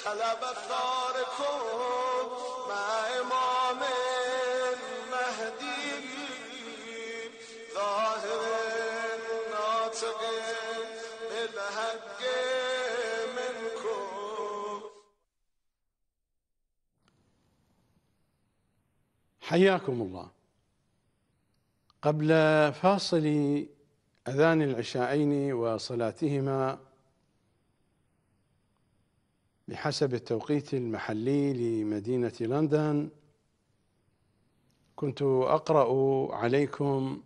طلب افتار کن امام مهدی ظاهر ناطق بالحق حياكم الله قبل فاصل أذان العشاءين وصلاتهما بحسب التوقيت المحلي لمدينة لندن كنت أقرأ عليكم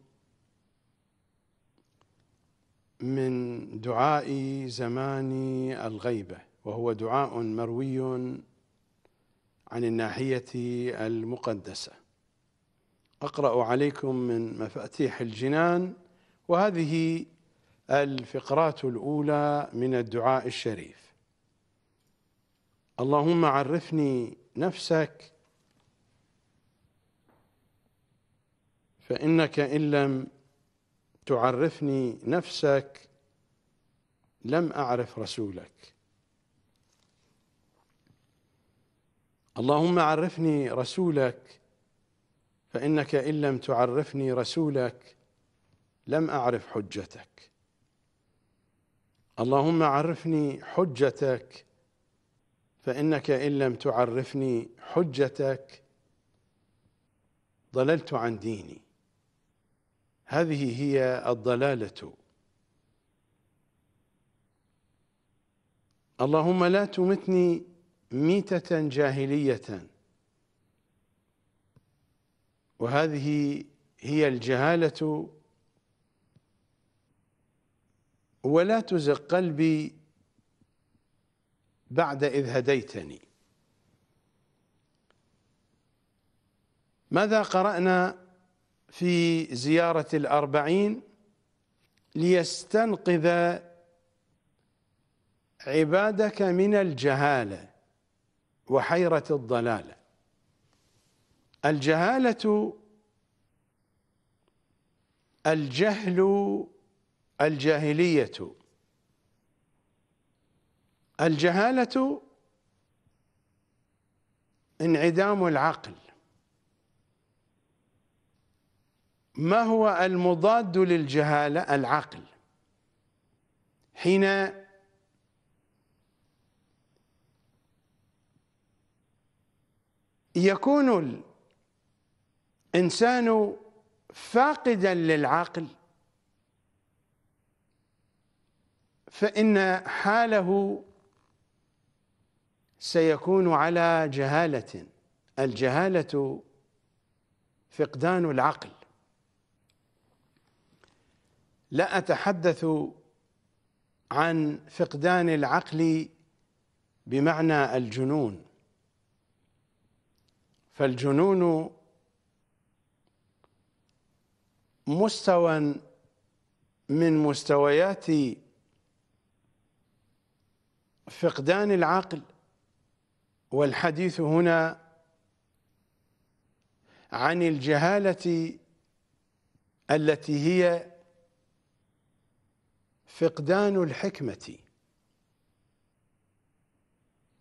من دعاء زمان الغيبة وهو دعاء مروي عن الناحية المقدسة أقرأ عليكم من مفاتيح الجنان وهذه الفقرات الأولى من الدعاء الشريف اللهم عرفني نفسك فإنك إن لم تعرفني نفسك لم أعرف رسولك اللهم عرفني رسولك فإنك إن لم تعرفني رسولك لم أعرف حجتك اللهم عرفني حجتك فإنك إن لم تعرفني حجتك ضللت عن ديني هذه هي الضلالة اللهم لا تمتني ميتة جاهلية وهذه هي الجهالة ولا تزغ قلبي بعد إذ هديتني ماذا قرأنا في زيارة الأربعين ليستنقذ عبادك من الجهالة وحيرة الضلالة الجهالة الجهل الجاهلية الجهالة انعدام العقل ما هو المضاد للجهالة العقل حين يكون الإنسان فاقدا للعقل فإن حاله سيكون على جهالة الجهالة فقدان العقل لا أتحدث عن فقدان العقل بمعنى الجنون فالجنون مستوى من مستويات فقدان العقل والحديث هنا عن الجهالة التي هي فقدان الحكمة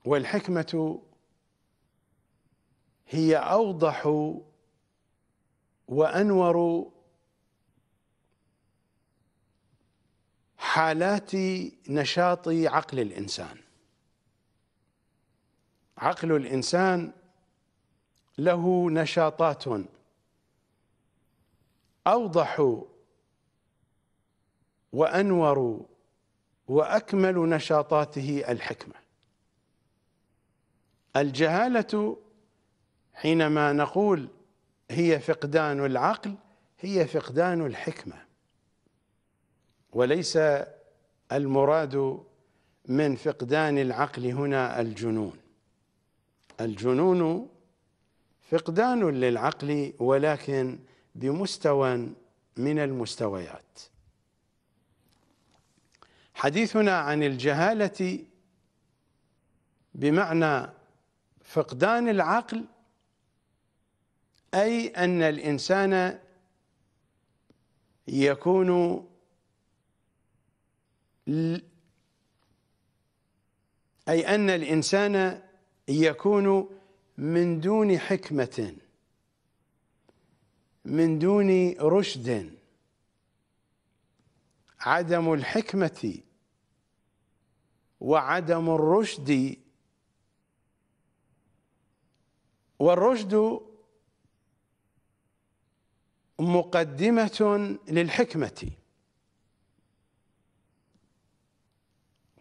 والحكمة هي أوضح وأنور حالات نشاط عقل الإنسان عقل الإنسان له نشاطات أوضح وأنور وأكمل نشاطاته الحكمة الجهالة حينما نقول هي فقدان العقل هي فقدان الحكمة وليس المراد من فقدان العقل هنا الجنون الجنون فقدان للعقل ولكن بمستوى من المستويات حديثنا عن الجهالة بمعنى فقدان العقل أي أن الإنسان يكون أي أن الإنسان يكون من دون حكمة من دون رشد عدم الحكمة وعدم الرشد والرشد مقدمة للحكمة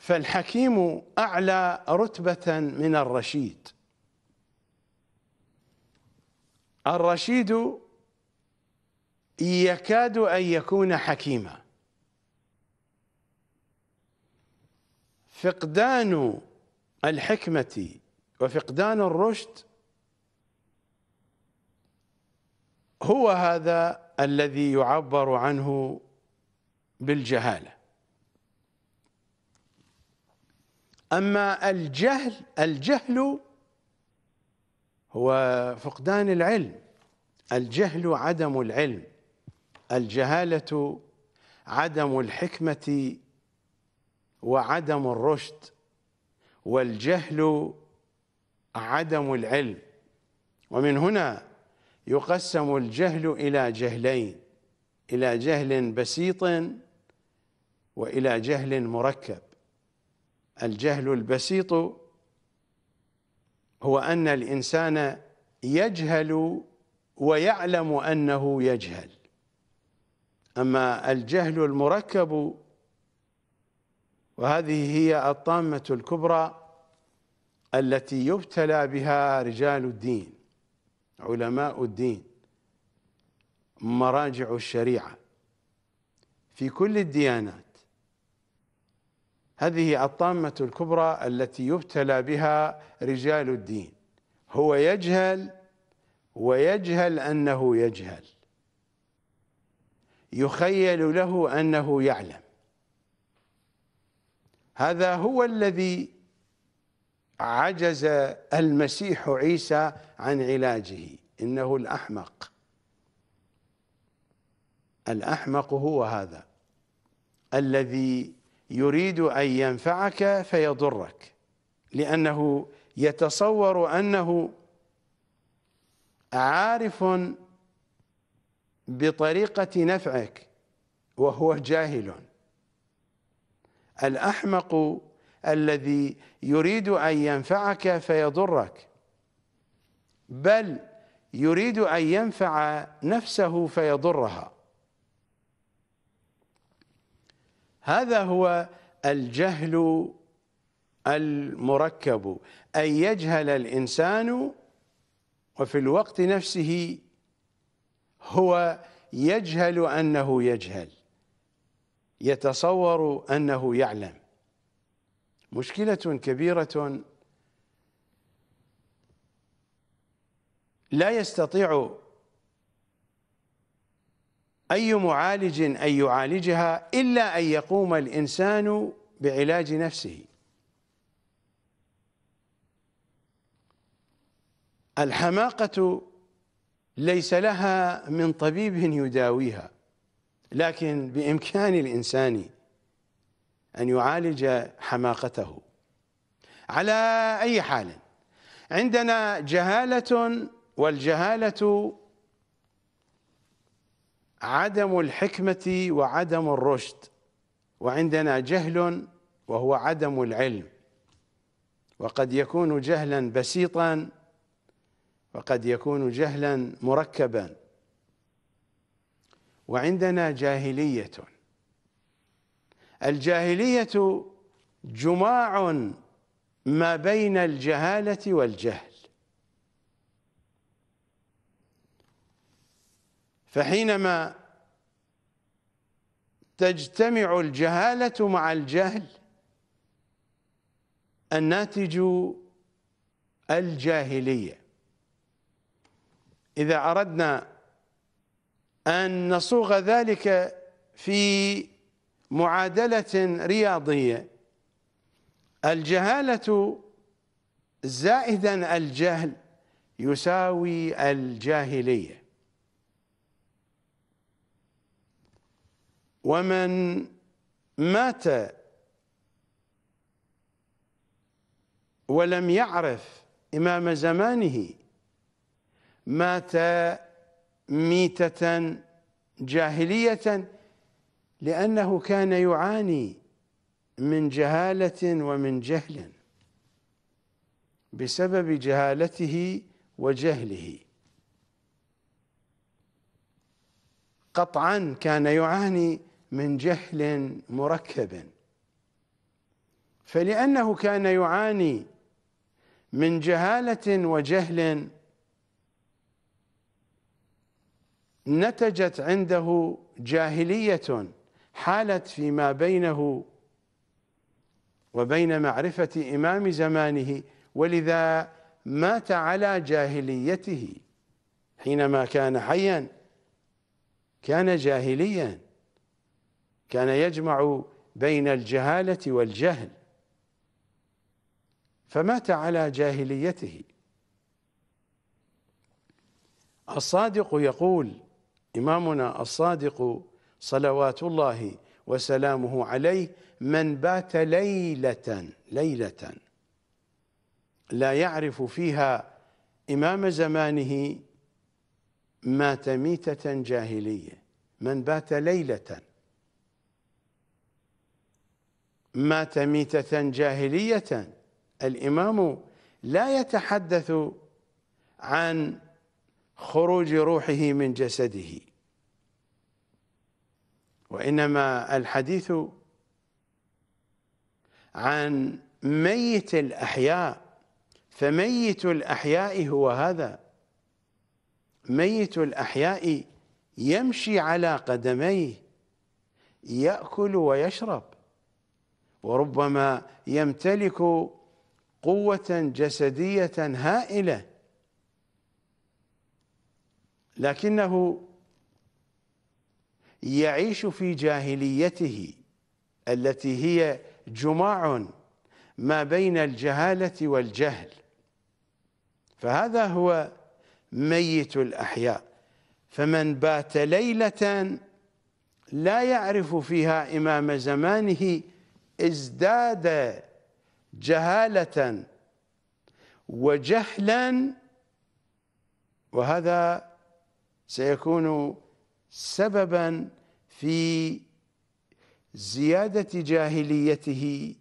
فالحكيم أعلى رتبة من الرشيد الرشيد يكاد أن يكون حكيما فقدان الحكمة وفقدان الرشد هو هذا الذي يعبر عنه بالجهاله أما الجهل الجهل هو فقدان العلم الجهل عدم العلم الجهالة عدم الحكمة وعدم الرشد والجهل عدم العلم ومن هنا يقسم الجهل إلى جهلين إلى جهل بسيط وإلى جهل مركب الجهل البسيط هو أن الإنسان يجهل ويعلم أنه يجهل أما الجهل المركب وهذه هي الطامة الكبرى التي يبتلى بها رجال الدين علماء الدين مراجع الشريعة في كل الديانات هذه الطامة الكبرى التي يبتلى بها رجال الدين هو يجهل ويجهل أنه يجهل يخيل له أنه يعلم هذا هو الذي عجز المسيح عيسى عن علاجه إنه الأحمق الأحمق هو هذا الذي يريد أن ينفعك فيضرك لأنه يتصور أنه عارف بطريقة نفعك وهو جاهل الأحمق الذي يريد أن ينفعك فيضرك بل يريد أن ينفع نفسه فيضرها هذا هو الجهل المركب أن يجهل الإنسان وفي الوقت نفسه هو يجهل أنه يجهل يتصور أنه يعلم مشكلة كبيرة لا يستطيع أي معالج أن يعالجها إلا أن يقوم الإنسان بعلاج نفسه الحماقة ليس لها من طبيب يداويها لكن بإمكان الإنسان أن يعالج حماقته على أي حال عندنا جهالة والجهالة عدم الحكمة وعدم الرشد وعندنا جهل وهو عدم العلم وقد يكون جهلا بسيطا وقد يكون جهلا مركبا وعندنا جاهلية الجاهلية جماع ما بين الجهالة والجهل فحينما تجتمع الجهالة مع الجهل الناتج الجاهلية إذا أردنا أن نصوغ ذلك في معادلة رياضية الجهالة زائدا الجهل يساوي الجاهليه ومن مات ولم يعرف إمام زمانه مات ميتة جاهلية لأنه كان يعاني من جهالة ومن جهل بسبب جهالته وجهله قطعا كان يعاني من جهل مركب فلأنه كان يعاني من جهالة وجهل نتجت عنده جاهلية حالت فيما بينه وبين معرفة إمام زمانه ولذا مات على جاهليته حينما كان حيا كان جاهليا كان يجمع بين الجهالة والجهل فمات على جاهليته الصادق يقول إمامنا الصادق صلوات الله وسلامه عليه من بات ليلة ليلة لا يعرف فيها إمام زمانه مات ميتة جاهلية من بات ليلة مات ميتة جاهلية الإمام لا يتحدث عن خروج روحه من جسده وإنما الحديث عن ميت الأحياء فميت الأحياء هو هذا ميت الأحياء يمشي على قدميه يأكل ويشرب وربما يمتلك قوة جسدية هائلة لكنه يعيش في جاهليته التي هي جماع ما بين الجهالة والجهل فهذا هو ميت الأحياء فمن بات ليلة لا يعرف فيها إمام زمانه ازداد جهالة وجهلا وهذا سيكون سببا في زيادة جاهليته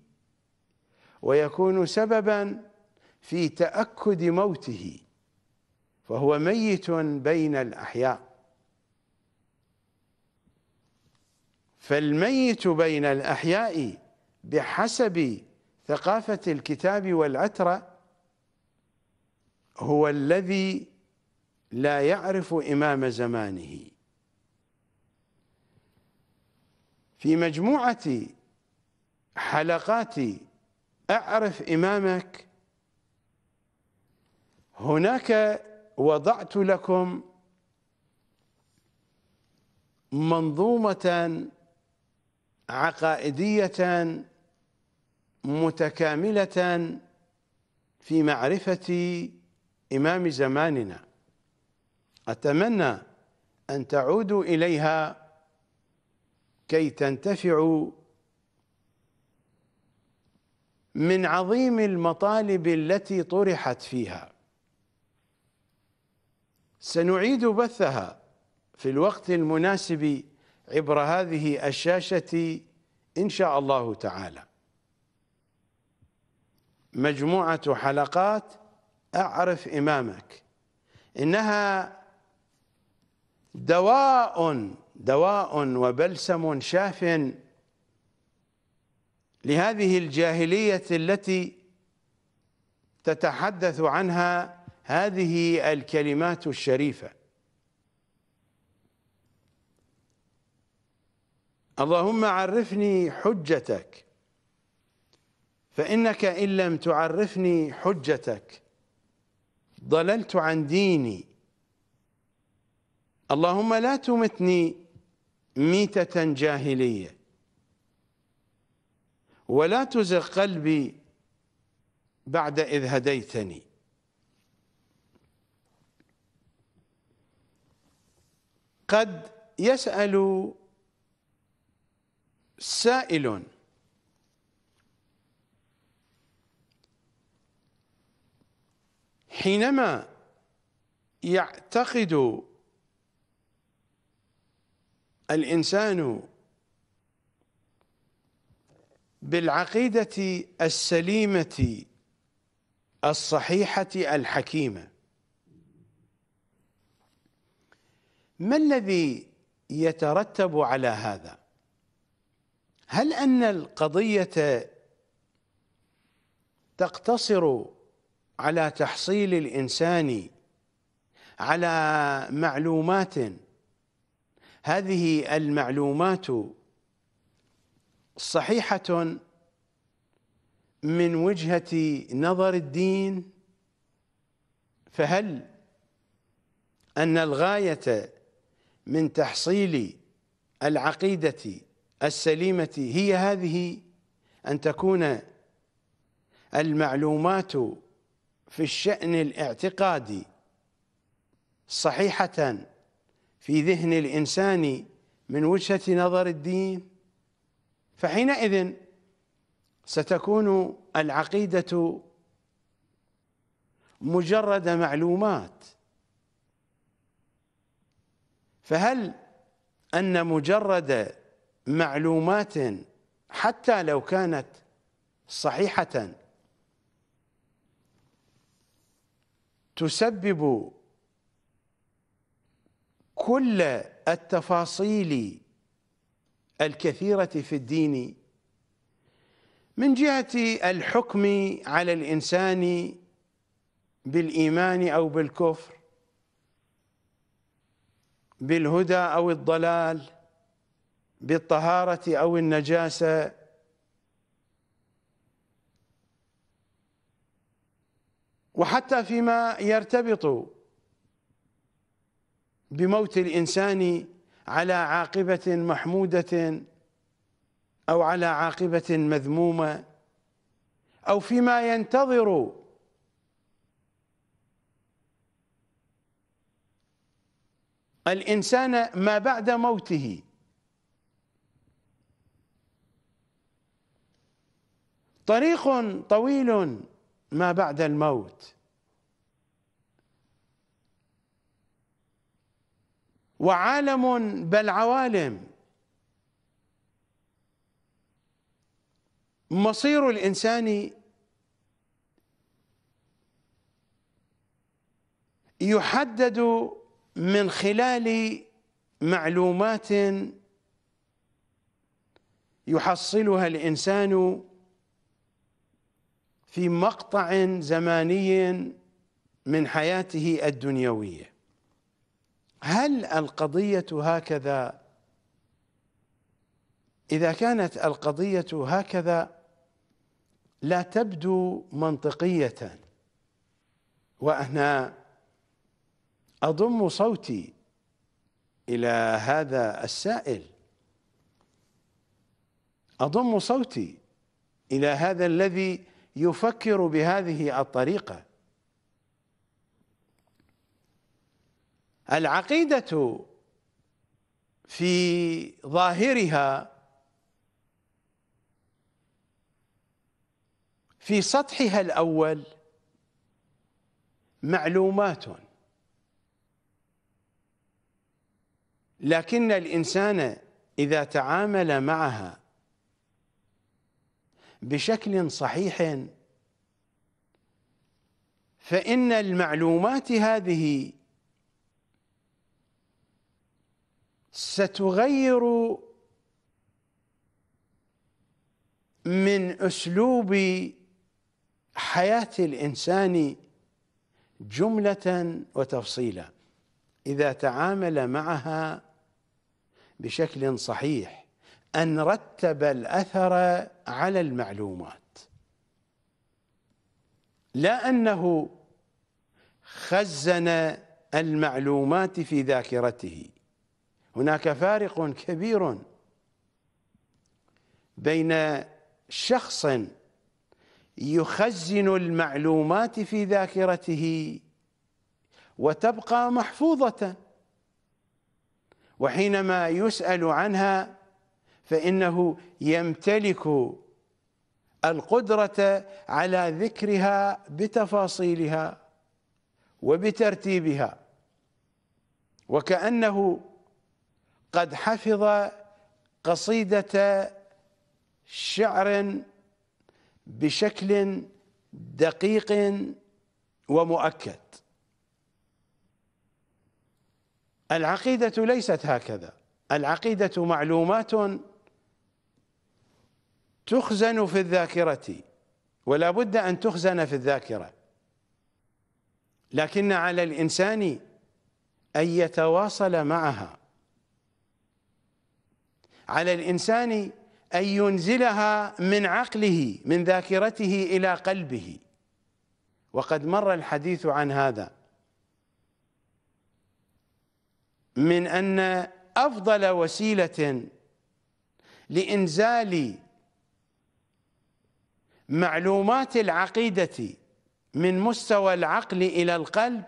ويكون سببا في تأكد موته فهو ميت بين الأحياء فالميت بين الأحياء بحسب ثقافة الكتاب والعترة هو الذي لا يعرف إمام زمانه في مجموعة حلقات أعرف إمامك هناك وضعت لكم منظومة عقائدية متكاملة في معرفة إمام زماننا أتمنى أن تعودوا إليها كي تنتفعوا من عظيم المطالب التي طرحت فيها سنعيد بثها في الوقت المناسب عبر هذه الشاشة إن شاء الله تعالى مجموعة حلقات أعرف إمامك إنها دواء دواء وبلسم شاف لهذه الجاهلية التي تتحدث عنها هذه الكلمات الشريفة اللهم عرفني حجتك فإنك إن لم تعرفني حجتك ضللت عن ديني اللهم لا تمتني ميتة جاهلية ولا تزغ قلبي بعد إذ هديتني قد يسأل سائل حينما يعتقد الإنسان بالعقيدة السليمة الصحيحة الحكيمة ما الذي يترتب على هذا هل أن القضية تقتصر على تحصيل الإنسان على معلومات هذه المعلومات صحيحة من وجهة نظر الدين فهل أن الغاية من تحصيل العقيدة السليمة هي هذه أن تكون المعلومات في الشأن الاعتقادي صحيحة في ذهن الإنسان من وجهة نظر الدين فحينئذ ستكون العقيدة مجرد معلومات فهل أن مجرد معلومات حتى لو كانت صحيحة تسبب كل التفاصيل الكثيرة في الدين من جهة الحكم على الإنسان بالإيمان أو بالكفر بالهدى أو الضلال بالطهارة أو النجاسة وحتى فيما يرتبط بموت الإنسان على عاقبة محمودة أو على عاقبة مذمومة أو فيما ينتظر الإنسان ما بعد موته طريق طويل ما بعد الموت وعالم بل عوالم مصير الانسان يحدد من خلال معلومات يحصلها الانسان في مقطع زماني من حياته الدنيويه هل القضية هكذا إذا كانت القضية هكذا لا تبدو منطقية وأنا أضم صوتي إلى هذا السائل أضم صوتي إلى هذا الذي يفكر بهذه الطريقة العقيدة في ظاهرها في سطحها الأول معلومات لكن الإنسان إذا تعامل معها بشكل صحيح فإن المعلومات هذه ستغير من اسلوب حياه الانسان جمله وتفصيلا اذا تعامل معها بشكل صحيح ان رتب الاثر على المعلومات لا انه خزن المعلومات في ذاكرته هناك فارق كبير بين شخص يخزن المعلومات في ذاكرته وتبقى محفوظة وحينما يسأل عنها فإنه يمتلك القدرة على ذكرها بتفاصيلها وبترتيبها وكأنه قد حفظ قصيدة شعر بشكل دقيق ومؤكد العقيدة ليست هكذا العقيدة معلومات تخزن في الذاكرة ولا بد أن تخزن في الذاكرة لكن على الإنسان أن يتواصل معها على الإنسان أن ينزلها من عقله من ذاكرته إلى قلبه وقد مر الحديث عن هذا من أن أفضل وسيلة لإنزال معلومات العقيدة من مستوى العقل إلى القلب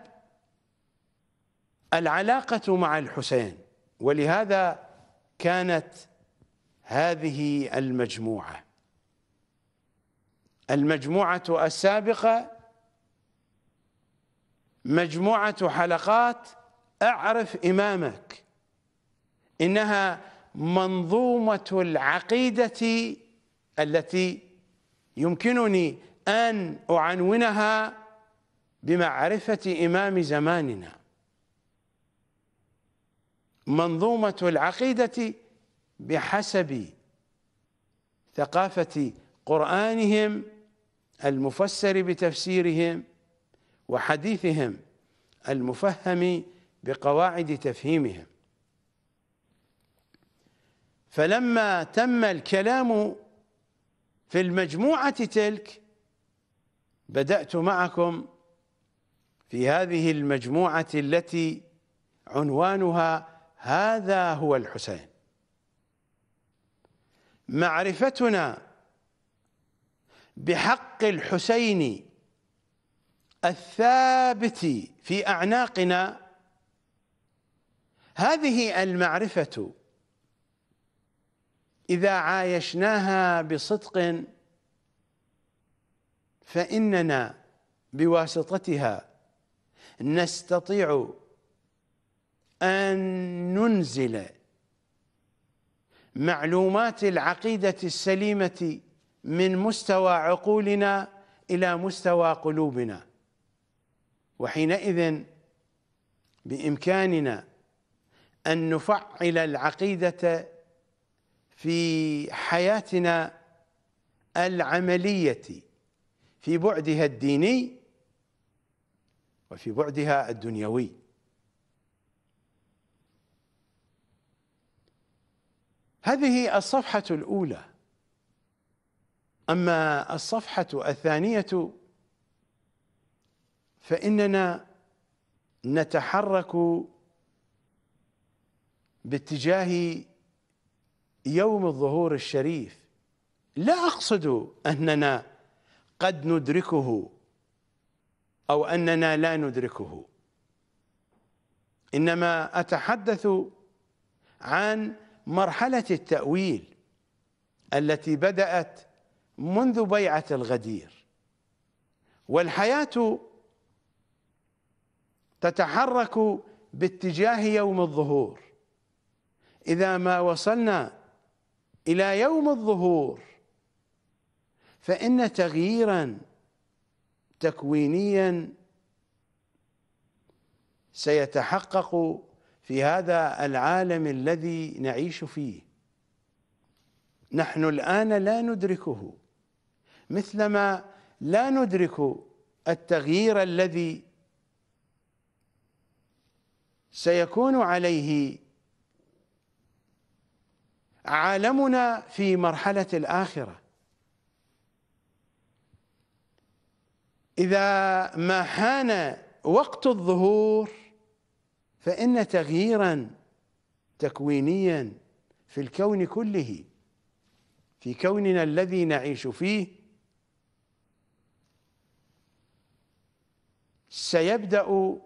العلاقة مع الحسين ولهذا كانت هذه المجموعه المجموعه السابقه مجموعه حلقات اعرف امامك انها منظومه العقيده التي يمكنني ان اعنونها بمعرفه امام زماننا منظومة العقيدة بحسب ثقافة قرآنهم المفسر بتفسيرهم وحديثهم المفهم بقواعد تفهيمهم فلما تم الكلام في المجموعة تلك بدأت معكم في هذه المجموعة التي عنوانها هذا هو الحسين معرفتنا بحق الحسين الثابت في اعناقنا هذه المعرفه اذا عايشناها بصدق فاننا بواسطتها نستطيع أن ننزل معلومات العقيدة السليمة من مستوى عقولنا إلى مستوى قلوبنا وحينئذ بإمكاننا أن نفعل العقيدة في حياتنا العملية في بعدها الديني وفي بعدها الدنيوي هذه الصفحة الأولى أما الصفحة الثانية فإننا نتحرك باتجاه يوم الظهور الشريف لا أقصد أننا قد ندركه أو أننا لا ندركه إنما أتحدث عن مرحلة التأويل التي بدأت منذ بيعة الغدير والحياة تتحرك باتجاه يوم الظهور إذا ما وصلنا إلى يوم الظهور فإن تغييرا تكوينيا سيتحقق في هذا العالم الذي نعيش فيه نحن الان لا ندركه مثلما لا ندرك التغيير الذي سيكون عليه عالمنا في مرحله الاخره اذا ما حان وقت الظهور فإن تغييرا تكوينيا في الكون كله في كوننا الذي نعيش فيه سيبدأ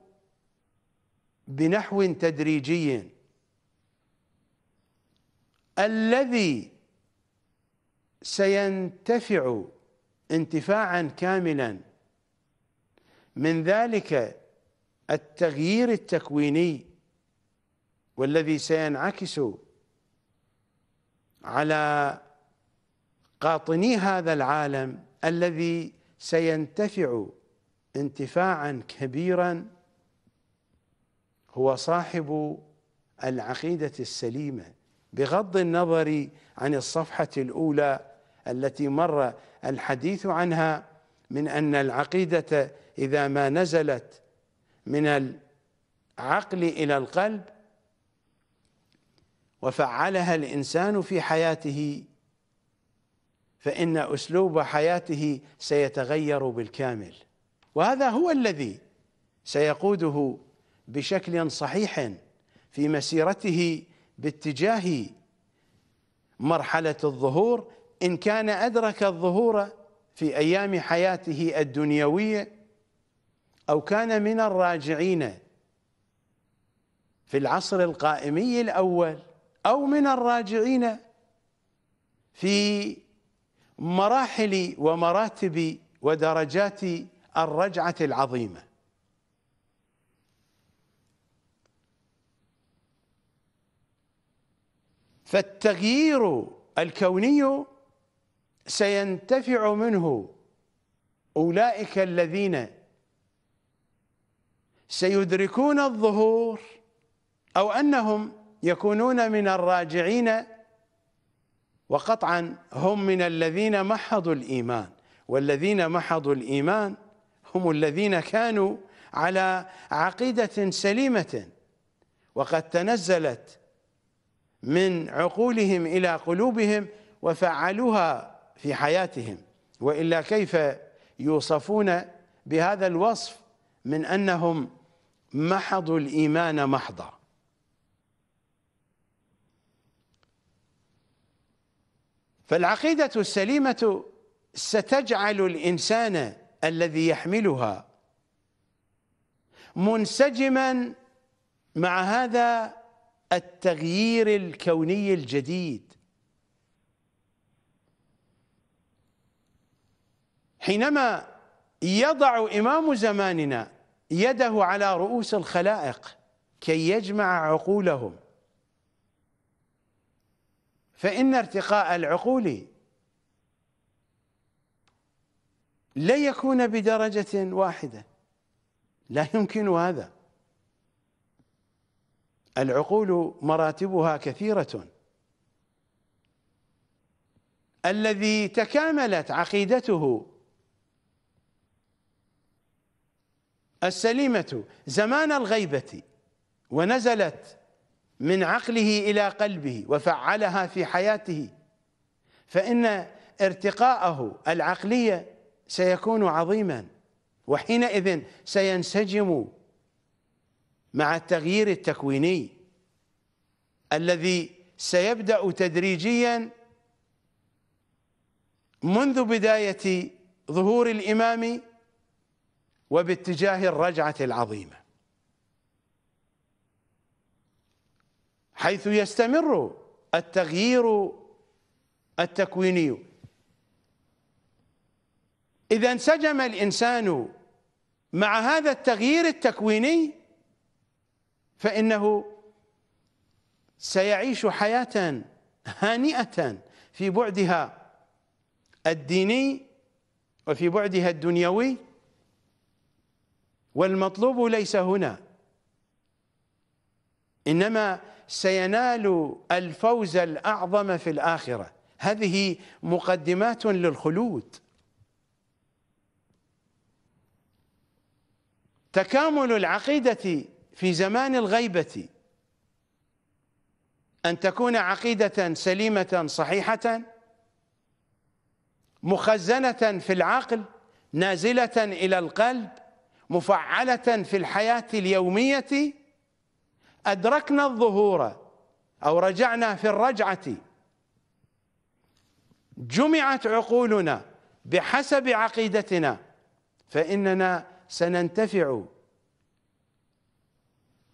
بنحو تدريجي الذي سينتفع انتفاعا كاملا من ذلك التغيير التكويني والذي سينعكس على قاطني هذا العالم الذي سينتفع انتفاعا كبيرا هو صاحب العقيده السليمه بغض النظر عن الصفحه الاولى التي مر الحديث عنها من ان العقيده اذا ما نزلت من العقل إلى القلب وفعلها الإنسان في حياته فإن أسلوب حياته سيتغير بالكامل وهذا هو الذي سيقوده بشكل صحيح في مسيرته باتجاه مرحلة الظهور إن كان أدرك الظهور في أيام حياته الدنيوية أو كان من الراجعين في العصر القائمي الأول أو من الراجعين في مراحل ومراتب ودرجات الرجعة العظيمة فالتغيير الكوني سينتفع منه أولئك الذين سيدركون الظهور أو أنهم يكونون من الراجعين وقطعا هم من الذين محضوا الإيمان والذين محضوا الإيمان هم الذين كانوا على عقيدة سليمة وقد تنزلت من عقولهم إلى قلوبهم وفعلوها في حياتهم وإلا كيف يوصفون بهذا الوصف من أنهم محضوا الإيمان محضا فالعقيدة السليمة ستجعل الإنسان الذي يحملها منسجما مع هذا التغيير الكوني الجديد حينما يضع إمام زماننا يده على رؤوس الخلائق كي يجمع عقولهم فإن ارتقاء العقول لا يكون بدرجة واحدة لا يمكن هذا العقول مراتبها كثيرة الذي تكاملت عقيدته السليمة زمان الغيبة ونزلت من عقله إلى قلبه وفعلها في حياته فإن ارتقاءه العقلية سيكون عظيما وحينئذ سينسجم مع التغيير التكويني الذي سيبدأ تدريجيا منذ بداية ظهور الإمام وباتجاه الرجعة العظيمة حيث يستمر التغيير التكويني إذا انسجم الإنسان مع هذا التغيير التكويني فإنه سيعيش حياة هانئة في بعدها الديني وفي بعدها الدنيوي والمطلوب ليس هنا إنما سينال الفوز الأعظم في الآخرة هذه مقدمات للخلود تكامل العقيدة في زمان الغيبة أن تكون عقيدة سليمة صحيحة مخزنة في العقل نازلة إلى القلب مفعله في الحياه اليوميه ادركنا الظهور او رجعنا في الرجعه جمعت عقولنا بحسب عقيدتنا فاننا سننتفع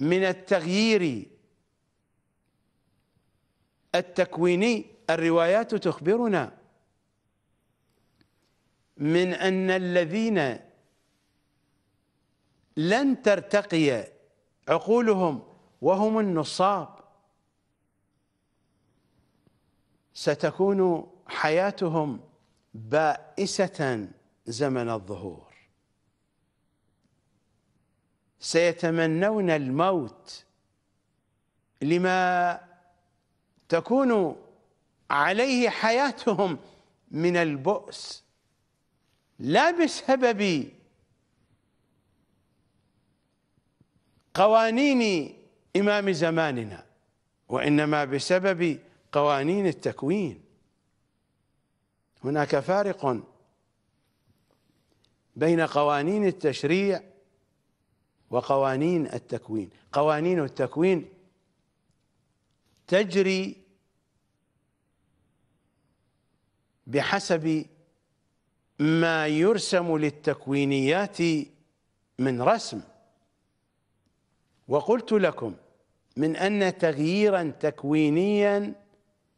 من التغيير التكويني الروايات تخبرنا من ان الذين لن ترتقي عقولهم وهم النصاب ستكون حياتهم بائسة زمن الظهور سيتمنون الموت لما تكون عليه حياتهم من البؤس لا بسبب قوانين إمام زماننا وإنما بسبب قوانين التكوين هناك فارق بين قوانين التشريع وقوانين التكوين قوانين التكوين تجري بحسب ما يرسم للتكوينيات من رسم وقلت لكم من أن تغييرا تكوينيا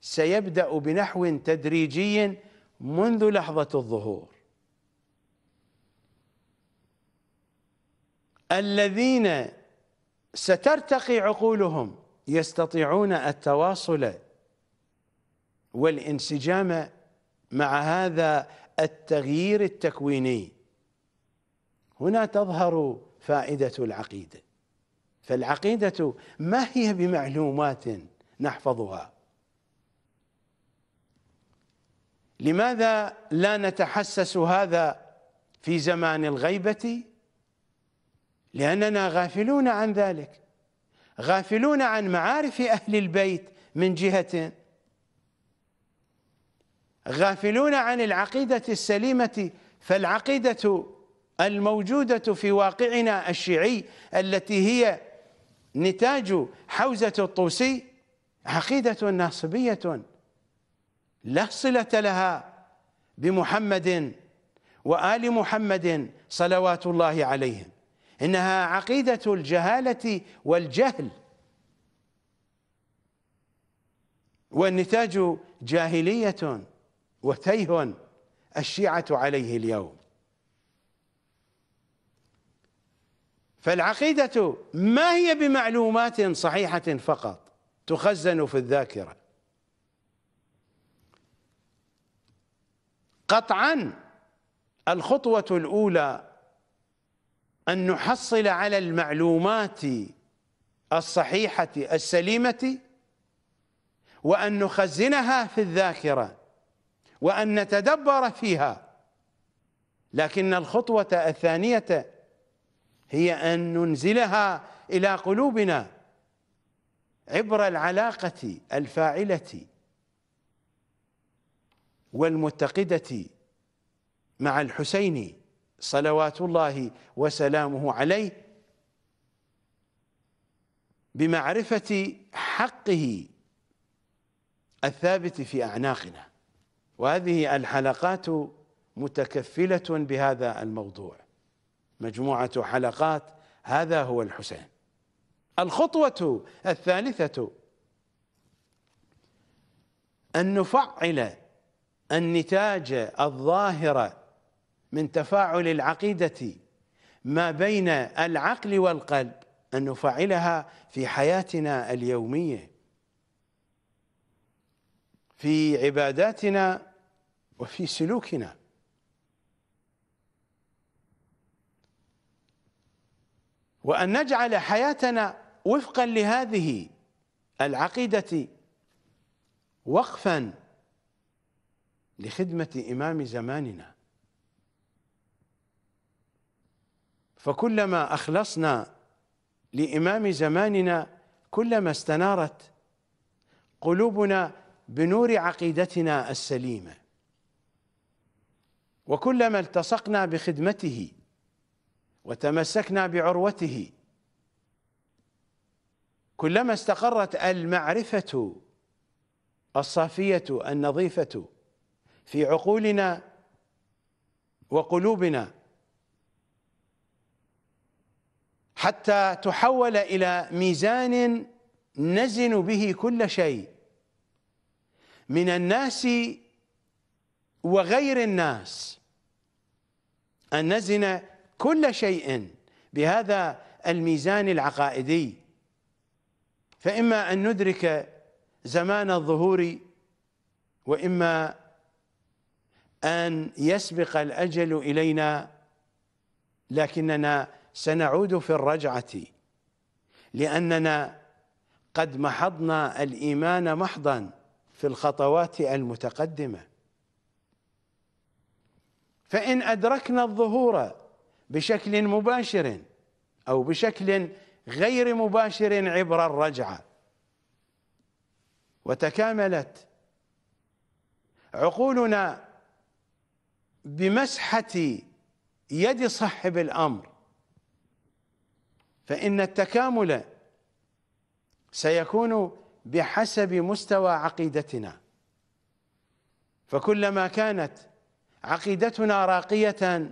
سيبدأ بنحو تدريجي منذ لحظة الظهور الذين سترتقي عقولهم يستطيعون التواصل والانسجام مع هذا التغيير التكويني هنا تظهر فائدة العقيده فالعقيدة ما هي بمعلومات نحفظها لماذا لا نتحسس هذا في زمان الغيبة لأننا غافلون عن ذلك غافلون عن معارف أهل البيت من جهة غافلون عن العقيدة السليمة فالعقيدة الموجودة في واقعنا الشيعي التي هي نتاج حوزة الطوسي عقيدة ناصبية لا صلة لها بمحمد وآل محمد صلوات الله عليهم إنها عقيدة الجهالة والجهل والنتاج جاهلية وتيه الشيعة عليه اليوم فالعقيدة ما هي بمعلومات صحيحة فقط تخزن في الذاكرة قطعا الخطوة الأولى أن نحصل على المعلومات الصحيحة السليمة وأن نخزنها في الذاكرة وأن نتدبر فيها لكن الخطوة الثانية هي أن ننزلها إلى قلوبنا عبر العلاقة الفاعلة والمتقدة مع الحسين صلوات الله وسلامه عليه بمعرفة حقه الثابت في أعناقنا وهذه الحلقات متكفلة بهذا الموضوع مجموعة حلقات هذا هو الحسين الخطوة الثالثة أن نفعل النتاج الظاهر من تفاعل العقيدة ما بين العقل والقلب أن نفعلها في حياتنا اليومية في عباداتنا وفي سلوكنا وأن نجعل حياتنا وفقا لهذه العقيدة وقفا لخدمة إمام زماننا فكلما أخلصنا لإمام زماننا كلما استنارت قلوبنا بنور عقيدتنا السليمه وكلما التصقنا بخدمته وتمسكنا بعروته كلما استقرت المعرفة الصافية النظيفة في عقولنا وقلوبنا حتى تحول إلى ميزان نزن به كل شيء من الناس وغير الناس أن نزن كل شيء بهذا الميزان العقائدي فإما أن ندرك زمان الظهور وإما أن يسبق الأجل إلينا لكننا سنعود في الرجعة لأننا قد محضنا الإيمان محضا في الخطوات المتقدمة فإن أدركنا الظهور بشكل مباشر او بشكل غير مباشر عبر الرجعه وتكاملت عقولنا بمسحه يد صاحب الامر فان التكامل سيكون بحسب مستوى عقيدتنا فكلما كانت عقيدتنا راقيه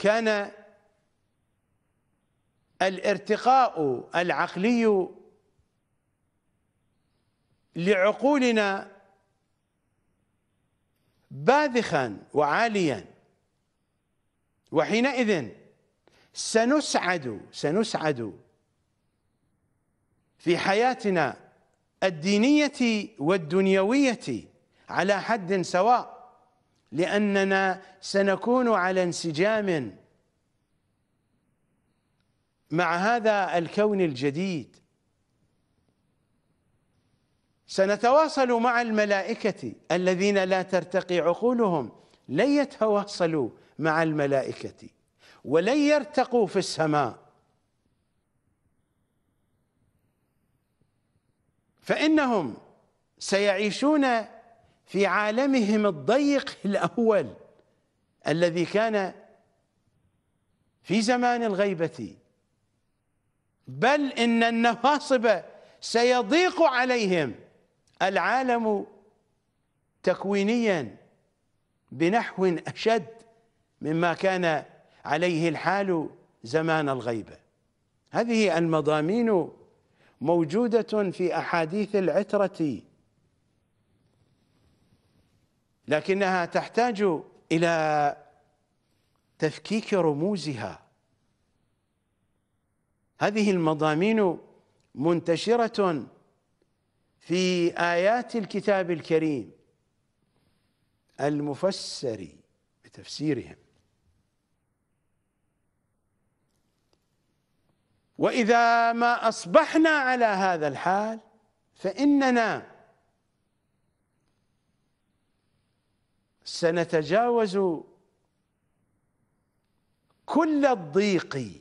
كان الارتقاء العقلي لعقولنا باذخا وعاليا وحينئذ سنسعد سنسعد في حياتنا الدينيه والدنيويه على حد سواء لأننا سنكون على انسجام مع هذا الكون الجديد سنتواصل مع الملائكة الذين لا ترتقي عقولهم لن يتواصلوا مع الملائكة ولن يرتقوا في السماء فإنهم سيعيشون في عالمهم الضيق الأول الذي كان في زمان الغيبة بل إن النواصب سيضيق عليهم العالم تكوينيا بنحو أشد مما كان عليه الحال زمان الغيبة هذه المضامين موجودة في أحاديث العترة لكنها تحتاج إلى تفكيك رموزها هذه المضامين منتشرة في آيات الكتاب الكريم المفسر بتفسيرهم وإذا ما أصبحنا على هذا الحال فإننا سنتجاوز كل الضيق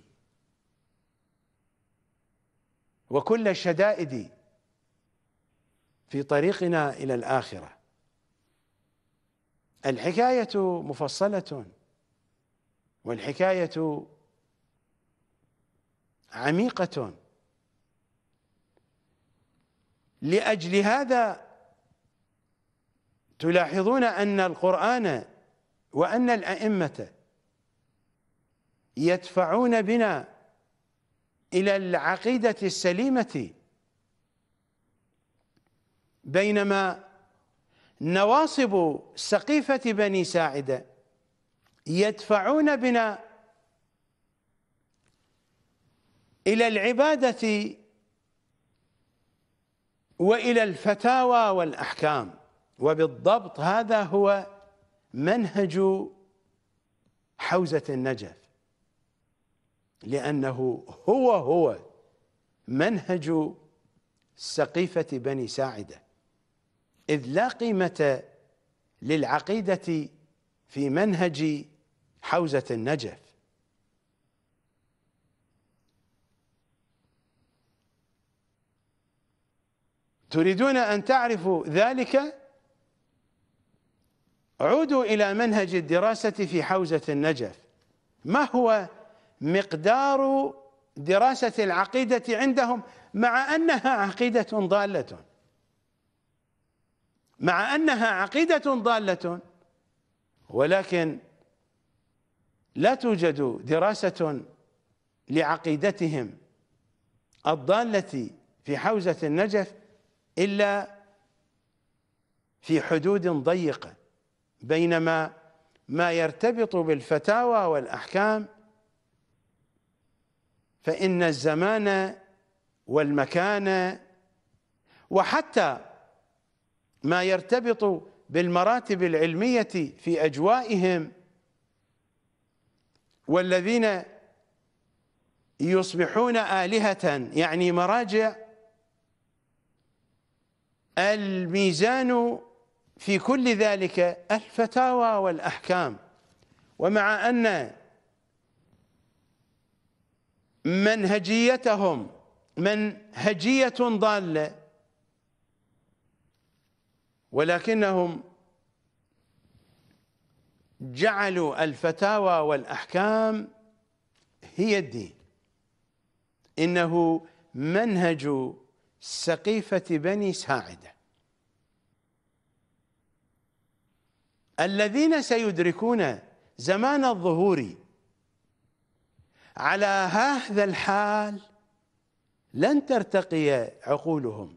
وكل الشدائد في طريقنا الى الاخره الحكايه مفصله والحكايه عميقه لاجل هذا تلاحظون أن القرآن وأن الأئمة يدفعون بنا إلى العقيدة السليمة بينما نواصب سقيفة بني ساعدة يدفعون بنا إلى العبادة وإلى الفتاوى والأحكام وبالضبط هذا هو منهج حوزة النجف لأنه هو هو منهج سقيفة بني ساعدة إذ لا قيمة للعقيدة في منهج حوزة النجف تريدون أن تعرفوا ذلك؟ عودوا إلى منهج الدراسة في حوزة النجف ما هو مقدار دراسة العقيدة عندهم مع أنها عقيدة ضالة مع أنها عقيدة ضالة ولكن لا توجد دراسة لعقيدتهم الضالة في حوزة النجف إلا في حدود ضيقة بينما ما يرتبط بالفتاوى والأحكام فإن الزمان والمكان وحتى ما يرتبط بالمراتب العلمية في أجوائهم والذين يصبحون آلهة يعني مراجع الميزان في كل ذلك الفتاوى والأحكام ومع أن منهجيتهم منهجية ضالة ولكنهم جعلوا الفتاوى والأحكام هي الدين إنه منهج سقيفة بني ساعده الذين سيدركون زمان الظهور على هذا الحال لن ترتقي عقولهم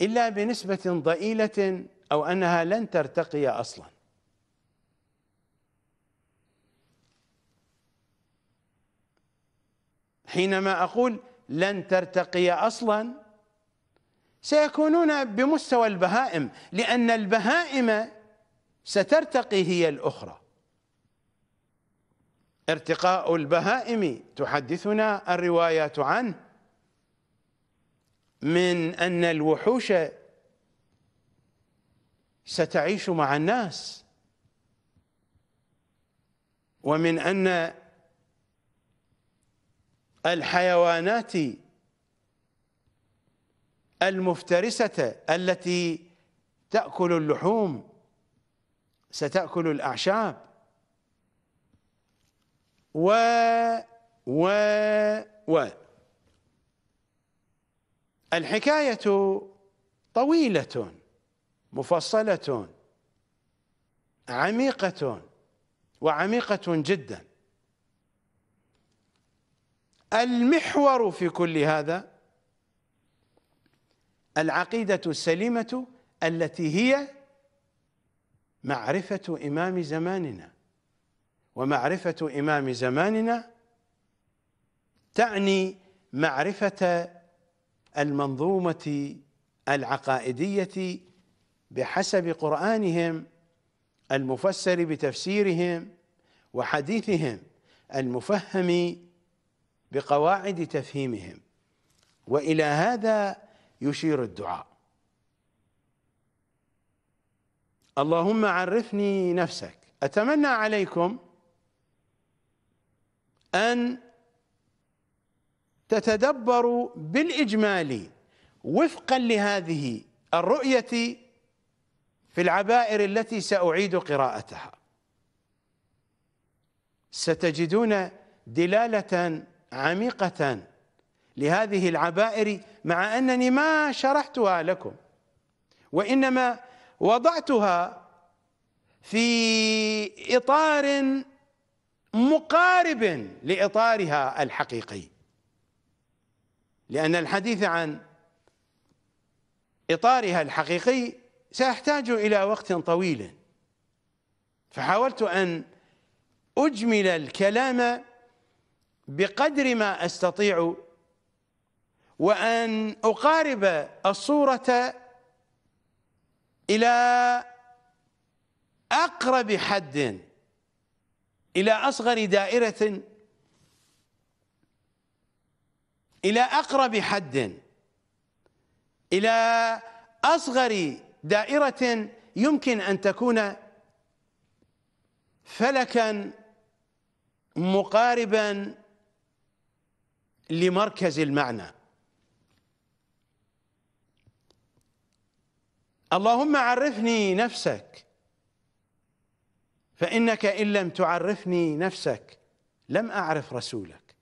إلا بنسبة ضئيلة أو أنها لن ترتقي أصلا حينما أقول لن ترتقي أصلا سيكونون بمستوى البهائم لأن البهائم سترتقي هي الأخرى ارتقاء البهائم تحدثنا الروايات عنه من أن الوحوش ستعيش مع الناس ومن أن الحيوانات المفترسة التي تأكل اللحوم ستأكل الأعشاب و و و الحكاية طويلة مفصلة عميقة وعميقة جدا المحور في كل هذا العقيدة السليمة التي هي معرفة إمام زماننا ومعرفة إمام زماننا تعني معرفة المنظومة العقائدية بحسب قرآنهم المفسر بتفسيرهم وحديثهم المفهم بقواعد تفهيمهم وإلى هذا يشير الدعاء اللهم عرفني نفسك أتمنى عليكم أن تتدبروا بالإجمال وفقا لهذه الرؤية في العبائر التي سأعيد قراءتها ستجدون دلالة عميقة لهذه العبائر مع أنني ما شرحتها لكم وإنما وضعتها في إطار مقارب لإطارها الحقيقي لأن الحديث عن إطارها الحقيقي سأحتاج إلى وقت طويل فحاولت أن أجمل الكلام بقدر ما أستطيع وأن أقارب الصورة إلى أقرب حد إلى أصغر دائرة إلى أقرب حد إلى أصغر دائرة يمكن أن تكون فلكا مقاربا لمركز المعنى اللهم عرفني نفسك فإنك إن لم تعرفني نفسك لم أعرف رسولك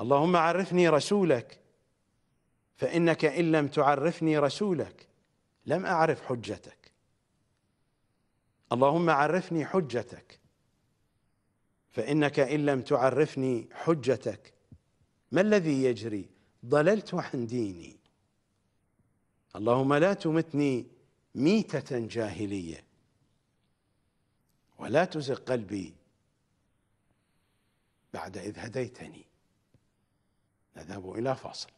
اللهم عرفني رسولك فإنك إن لم تعرفني رسولك لم أعرف حجتك اللهم عرفني حجتك فإنك إن لم تعرفني حجتك ما الذي يجري ضللت عن ديني اللهم لا تمتني ميتة جاهلية ولا تزغ قلبي بعد إذ هديتني نذهب إلى فاصل